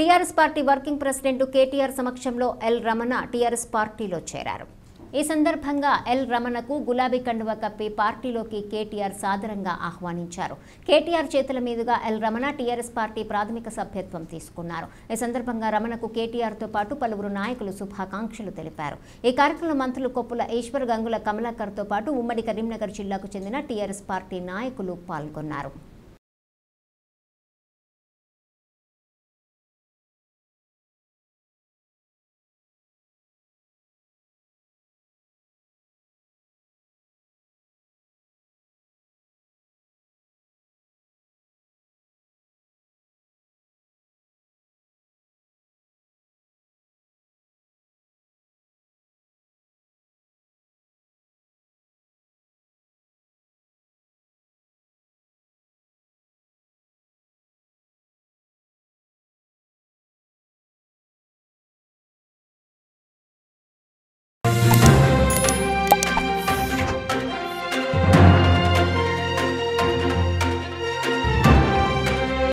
TRS party working president KTR సమక్షంలో L Ramana TRS పార్టీలో చేరారు ఈ సందర్భంగా ఎల్ రమణకు గులాబీ కండువ కప్పి పార్టీలోకి కేటీఆర్ సాదరంగా ఆహ్వానించారు కేటీఆర్ చేతుల మీదుగా ఎల్ రమణ టీఆర్ఎస్ పార్టీ ప్రాథమిక సభ్యత్వం తీసుకున్నారు ఈ సందర్భంగా రమణకు కేటీఆర్తో పాటు పలువురు నాయకులు శుభాకాంక్షలు తెలిపారు ఈ కార్యక్రమంలో మంత్రులు కొప్పుల ఈశ్వర్ గంగుల కమలాకర్తో పాటు ఉమ్మడి కరీంనగర్ జిల్లాకు చెందిన టీఆర్ఎస్ పార్టీ నాయకులు పాల్గొన్నారు